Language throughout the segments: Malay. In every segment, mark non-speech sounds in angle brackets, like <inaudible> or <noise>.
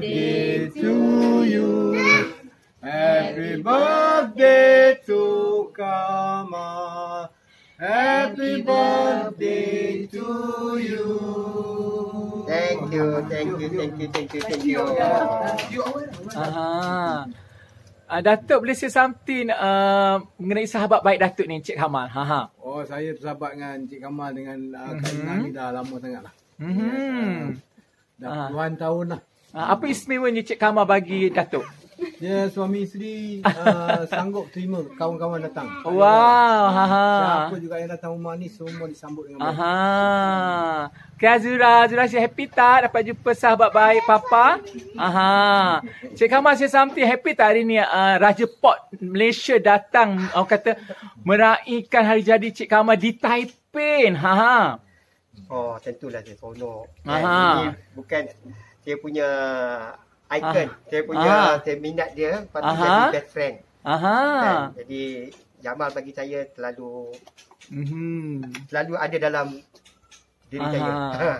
birthday to you. Happy birthday to Kama. Happy birthday to you. Thank you, thank you, thank you, thank you, thank you. Thank you. Aha. Uh, Datuk boleh say something uh, mengenai sahabat baik Datuk ni Encik Kamal. Ha ha. Oh saya bersahabat dengan Encik Kamal dengan uh, mm-hmm. Kak mhm. Ina ni dah lama sangatlah. Mhm. Yes, uh, dah puluhan tahun lah. Ah, apa istimewanya Cik kama bagi Datuk? Ya, suami isteri uh, <laughs> sanggup terima kawan-kawan datang. Wow. Ayah, ha -ha. Siapa ya, juga yang datang rumah ni semua disambut dengan baik. Ha. Okay, Azura. Azura, saya happy tak dapat jumpa sahabat baik Papa? Aha. Cik kama saya sampai happy tak hari ni uh, Raja pot Malaysia datang uh, kata meraihkan hari jadi Cik kama di Taipin. Ha. Oh, tentulah saya seronok. Ha. Bukan dia punya icon, ah. saya punya ah. saya minat dia patut ah. jadi best friend. Ah. Kan? Jadi Jamal bagi saya terlalu mm-hmm. terlalu ada dalam diri ah. saya.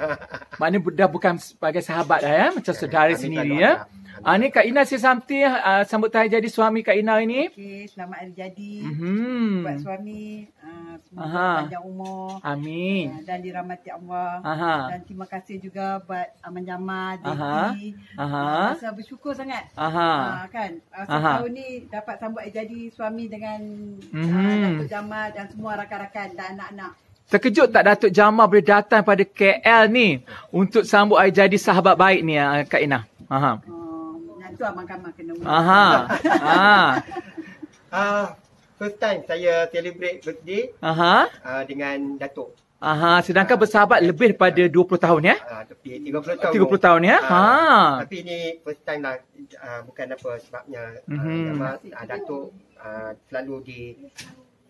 <laughs> Maknanya dah bukan sebagai sahabat dah ya, macam ya, saudara sendiri ya. Ah, ni Kak Ina say something uh, ah, sambut tahun jadi suami Kak Ina ini. Okey, selamat hari jadi. Mm-hmm. Buat suami. Uh, semoga Aha. panjang umur. Amin. Uh, dan diramati Allah. Aha. Dan terima kasih juga buat Aman Jamal, Dedi. Uh, ah, saya bersyukur sangat. Aha. Uh, kan. Uh, tahun ni dapat sambut jadi suami dengan mm -hmm. uh, Datuk Jamal dan semua rakan-rakan dan anak-anak. Terkejut tak Datuk Jamal boleh datang pada KL ni untuk sambut air jadi sahabat baik ni uh, Kak Inah. Aha. Uh, oh, nanti Abang Kamal kena Aha. <laughs> Ah. Ah. Uh first time saya celebrate birthday Uh, dengan Datuk. Aha, sedangkan bersahabat uh, lebih daripada ah. uh, 20 tahun ya? Uh, tapi 30 tahun. 30 tahun ya? Uh, ha. Tapi ini first time lah. Uh, bukan apa sebabnya. Mm-hmm. Uh, sama, uh, Datuk selalu di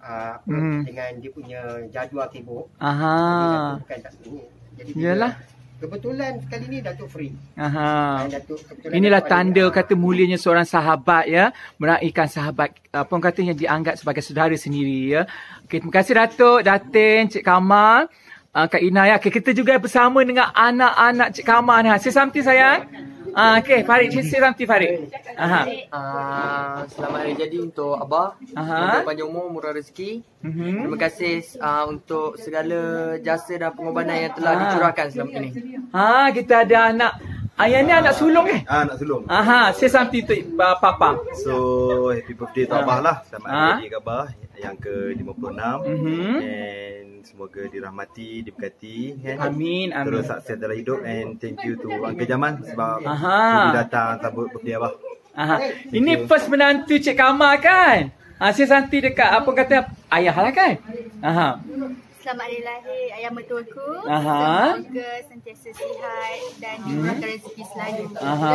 uh, mm. dengan dia punya jadual sibuk. Aha. Jadi, bukan tak sibuk. Jadi, Yalah. Dia, Kebetulan sekali ni Datuk free. Aha. Ah, Datuk, Inilah Datuk tanda ada, kata mulianya seorang sahabat ya, meraihkan sahabat apa orang kata yang dianggap sebagai saudara sendiri ya. Okey, terima kasih Datuk, Datin, Cik Kamal. Uh, Kak Ina ya. Okay, kita juga bersama dengan anak-anak Cik Kamal ni. Say something sayang. Ya, Ah, okey, Farid, cik siram ti Farid. Ah, selamat hari jadi untuk abah. Aha. Panjang umur, murah rezeki. Mm-hmm. Terima kasih uh, untuk segala jasa dan pengorbanan yang telah Aha. dicurahkan selama ini. Ha, kita ada anak Ayah ni anak sulung eh? Ah, anak sulung. Aha, say something to ah, papa. So, happy birthday to ah. Abah lah. Selamat hari uh. ke Abah yang ke-56. Mm-hmm. And Semoga dirahmati, diberkati. Kan? Amin. Amin. Terus sukses dalam hidup and thank you to Uncle Jaman sebab Aha. datang tabut berdiri Abah. Aha. Ini first menantu Cik Kamal kan? Asyik ah, santi dekat apa kata ayah lah kan? Aha. Selamat hari lahir ayah mertuaku. Aha. Semoga sentiasa sihat dan hmm. rezeki selalu. Aha.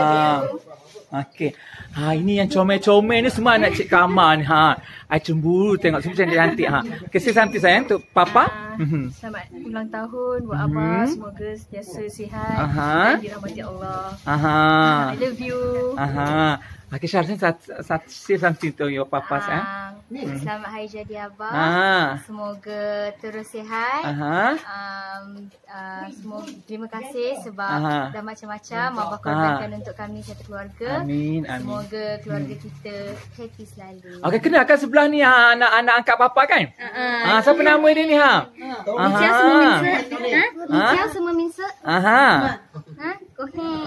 Okey. Ha ini yang comel-comel ni semua anak Cik Kamal ni. Ha. I cemburu tengok semua cantik cantik ha. Kesih santi saya tu papa. Uh, selamat ulang tahun buat Mm-hmm. Semoga sentiasa sihat uh-huh. dan dirahmati ya Allah. Aha. Uh-huh. I love you. Aha. Uh-huh. Okay, Syar, saya sat sat santi tu yo papa saya. Uh, eh. ah, mhm. selamat hari jadi abah. uh Semoga terus sihat. Uh-huh. Um, uh, semoga terima kasih sebab uh-huh. dah macam-macam abah korbankan uh-huh. untuk kami satu keluarga. Amin. amin. Semoga keluarga hmm. kita happy selalu. Okay, kena akan sebelah sebelah ni ha anak anak angkat papa kan? Ha uh-huh. ha siapa nama dia ni ha? Ha. Ha. Ha. Ha.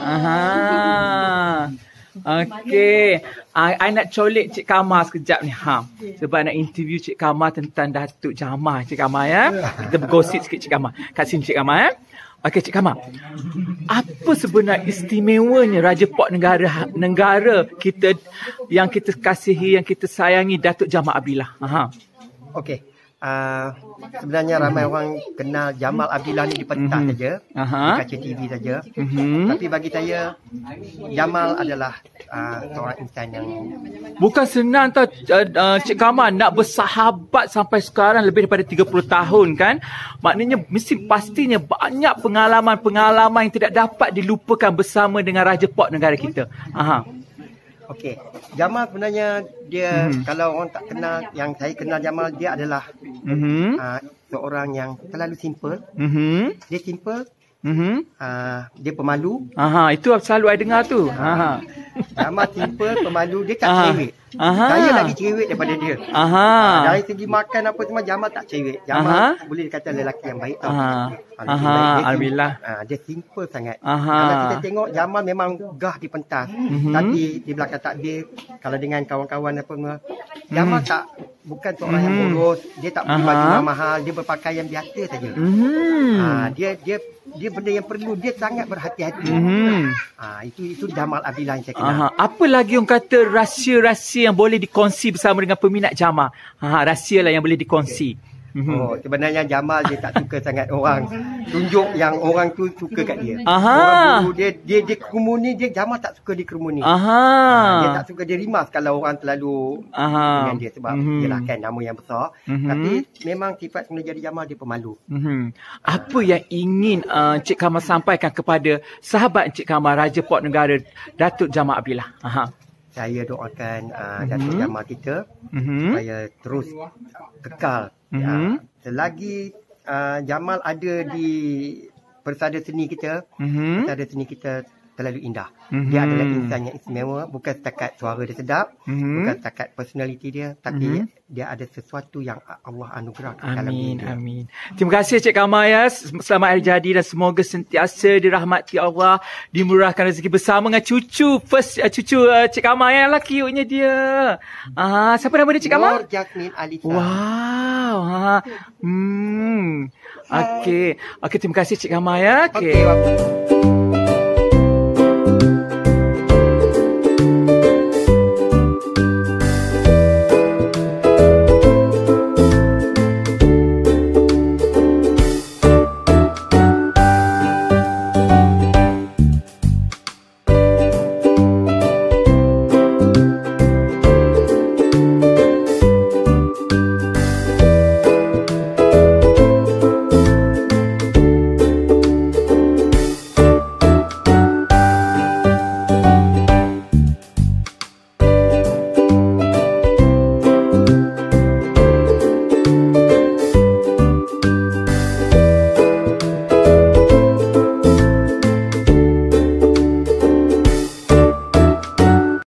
Ha. Ha. Ha. Okey. I, I nak colek Cik Kamar sekejap ni. Ha. Sebab nak interview Cik Kamar tentang Datuk Jamah Cik Kamar ya. Kita bergosip sikit Cik Kamar. Kat sini Cik Kamar ya. Okey Cik Kamal. Apa sebenarnya istimewanya Raja Puak Negara negara kita yang kita kasihi, yang kita sayangi Datuk Jamal Abdillah? Aha. Okey uh, sebenarnya ramai hmm. orang kenal Jamal Abdillah ni di pentas hmm. saja uh-huh. di kaca TV saja uh-huh. tapi bagi saya Jamal adalah uh, seorang insan yang bukan senang tau uh, cik Kamal nak bersahabat sampai sekarang lebih daripada 30 tahun kan maknanya mesti pastinya banyak pengalaman-pengalaman yang tidak dapat dilupakan bersama dengan raja pok negara kita aha uh-huh. Okey, Jamal sebenarnya dia hmm. kalau orang tak kenal yang saya kenal Jamal dia adalah Mhm. Ah uh, orang yang terlalu simple. Mhm. Dia simple. Mhm. Ah uh, dia pemalu. Aha, itu selalu saya dengar tu. Ah, Aha. Nama simple, pemalu, dia tak Aha. cewek. Aha. Saya lagi cewek daripada dia. Aha. Uh, dari segi makan apa semua Jamal tak cewek. Jamal Aha. boleh dikata lelaki yang baik Aha. Aha. Dia Alhamdulillah. Simple. Uh, ah, dia simple sangat. Aha. Kalau kita tengok Jamal memang gah di pentas. Mm-hmm. Tapi di belakang takdir kalau dengan kawan-kawan apa semua Jamal mm. tak bukan untuk orang mm. yang hmm. boros dia tak beli Aha. baju mahal dia berpakaian biasa saja mm. ha, dia dia dia benda yang perlu dia sangat berhati-hati mm. ha, itu itu Jamal Abdillah yang saya kenal Aha. apa lagi orang kata rahsia-rahsia yang boleh dikongsi bersama dengan peminat Jamal ha, rahsia lah yang boleh dikongsi okay. Mhm. Oh, sebenarnya Jamal dia tak suka sangat orang tunjuk yang orang tu suka kat dia. Aha. Orang dulu dia dia dia kerumuni dia Jamal tak suka dikerumuni. Aha. Ha, dia tak suka dia rimas kalau orang terlalu Aha. dengan dia sebab mm-hmm. dia lah kan nama yang besar. Mm-hmm. Tapi memang sifat sebenarnya jadi Jamal dia pemalu. Mm-hmm. Apa yang ingin uh, Cik Kamal sampaikan kepada sahabat Cik Kamal Raja Port Negara Datuk Jamal Abdullah? Aha saya doakan uh, mm-hmm. Jamal kita mm-hmm. supaya terus kekal. Mm-hmm. Ya. Selagi uh, Jamal ada di persada seni kita, mm-hmm. persada seni kita terlalu indah. Mm-hmm. Dia adalah insan yang istimewa, bukan setakat suara dia sedap, mm-hmm. bukan setakat personality dia, tapi mm-hmm. dia ada sesuatu yang Allah anugerahkan dalam dalam dia. Amin. amin. Terima kasih Cik Kamayas. Selamat hari jadi dan semoga sentiasa dirahmati Allah, dimurahkan rezeki bersama dengan cucu first uh, cucu uh, Cik Kamayas lah cute-nya dia. Ah, uh, siapa nama dia Cik Kamayas? Nur Jasmine Alisa. Wow. Ha. Uh, hmm. Okey. Okey, terima kasih Cik Kamayas. Okey. Okay.